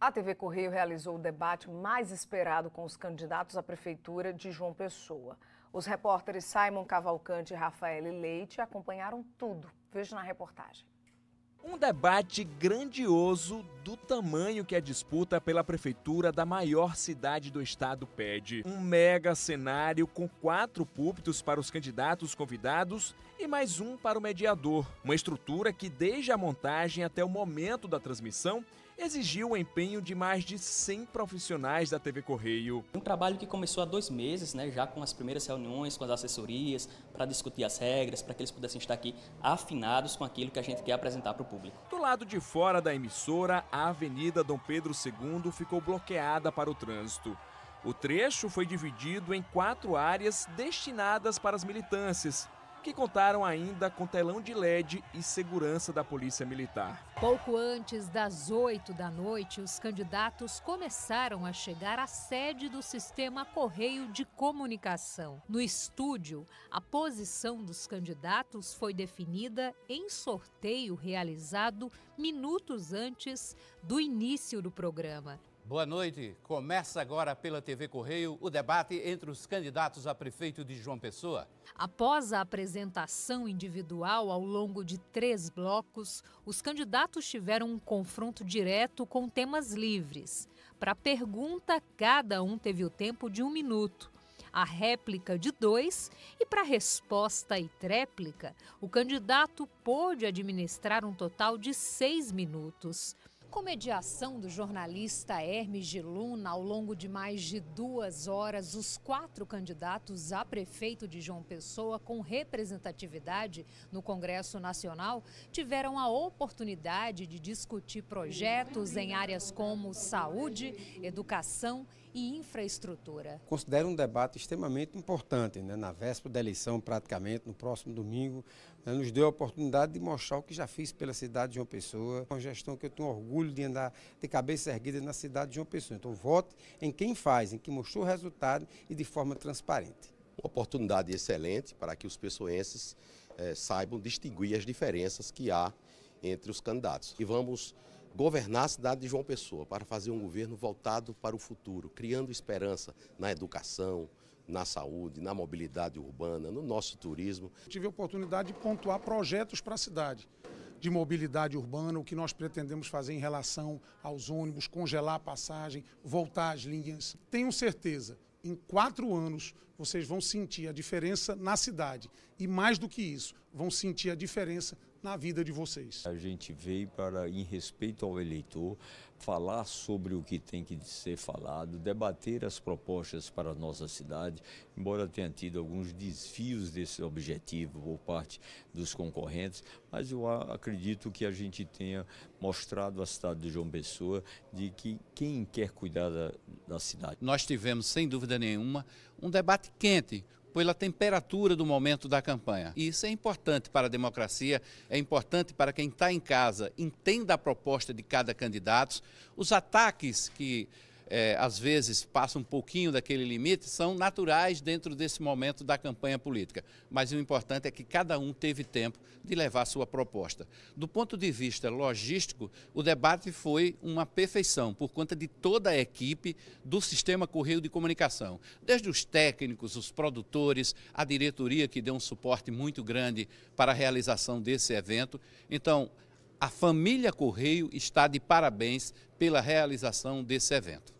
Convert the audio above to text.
A TV Correio realizou o debate mais esperado com os candidatos à prefeitura de João Pessoa. Os repórteres Simon Cavalcante e Rafael Leite acompanharam tudo. Veja na reportagem. Um debate grandioso do tamanho que a disputa pela prefeitura da maior cidade do estado pede. Um mega cenário com quatro púlpitos para os candidatos convidados e mais um para o mediador. Uma estrutura que, desde a montagem até o momento da transmissão, exigiu o empenho de mais de 100 profissionais da TV Correio. Um trabalho que começou há dois meses, né, já com as primeiras reuniões, com as assessorias, para discutir as regras, para que eles pudessem estar aqui afinados com aquilo que a gente quer apresentar para o público. Do lado de fora da emissora, a Avenida Dom Pedro II ficou bloqueada para o trânsito. O trecho foi dividido em quatro áreas destinadas para as militâncias, que contaram ainda com telão de LED e segurança da Polícia Militar. Pouco antes das 8 da noite, os candidatos começaram a chegar à sede do sistema Correio de Comunicação. No estúdio, a posição dos candidatos foi definida em sorteio realizado minutos antes do início do programa. Boa noite. Começa agora pela TV Correio o debate entre os candidatos a prefeito de João Pessoa. Após a apresentação individual ao longo de três blocos, os candidatos tiveram um confronto direto com temas livres. Para a pergunta, cada um teve o tempo de um minuto. A réplica de dois e para a resposta e tréplica, o candidato pôde administrar um total de seis minutos. Com mediação do jornalista Hermes Luna, ao longo de mais de duas horas, os quatro candidatos a prefeito de João Pessoa com representatividade no Congresso Nacional tiveram a oportunidade de discutir projetos em áreas como saúde, educação e infraestrutura. Considero um debate extremamente importante, né? na véspera da eleição, praticamente, no próximo domingo, né? nos deu a oportunidade de mostrar o que já fiz pela cidade de João Pessoa, uma gestão que eu tenho orgulho orgulho de andar de cabeça erguida na cidade de João Pessoa. Então vote em quem faz, em quem mostrou o resultado e de forma transparente. Uma oportunidade excelente para que os pessoenses eh, saibam distinguir as diferenças que há entre os candidatos. E vamos governar a cidade de João Pessoa para fazer um governo voltado para o futuro, criando esperança na educação, na saúde, na mobilidade urbana, no nosso turismo. Tive a oportunidade de pontuar projetos para a cidade de mobilidade urbana, o que nós pretendemos fazer em relação aos ônibus, congelar a passagem, voltar às linhas. Tenho certeza, em quatro anos vocês vão sentir a diferença na cidade e, mais do que isso, vão sentir a diferença na vida de vocês. A gente veio para, em respeito ao eleitor, falar sobre o que tem que ser falado, debater as propostas para a nossa cidade, embora tenha tido alguns desvios desse objetivo por parte dos concorrentes, mas eu acredito que a gente tenha mostrado à cidade de João Pessoa de que quem quer cuidar da, da cidade. Nós tivemos, sem dúvida nenhuma, um debate quente pela temperatura do momento da campanha. E isso é importante para a democracia, é importante para quem está em casa, entenda a proposta de cada candidato, os ataques que é, às vezes passa um pouquinho daquele limite, são naturais dentro desse momento da campanha política. Mas o importante é que cada um teve tempo de levar sua proposta. Do ponto de vista logístico, o debate foi uma perfeição, por conta de toda a equipe do sistema Correio de Comunicação. Desde os técnicos, os produtores, a diretoria que deu um suporte muito grande para a realização desse evento. Então, a família Correio está de parabéns pela realização desse evento.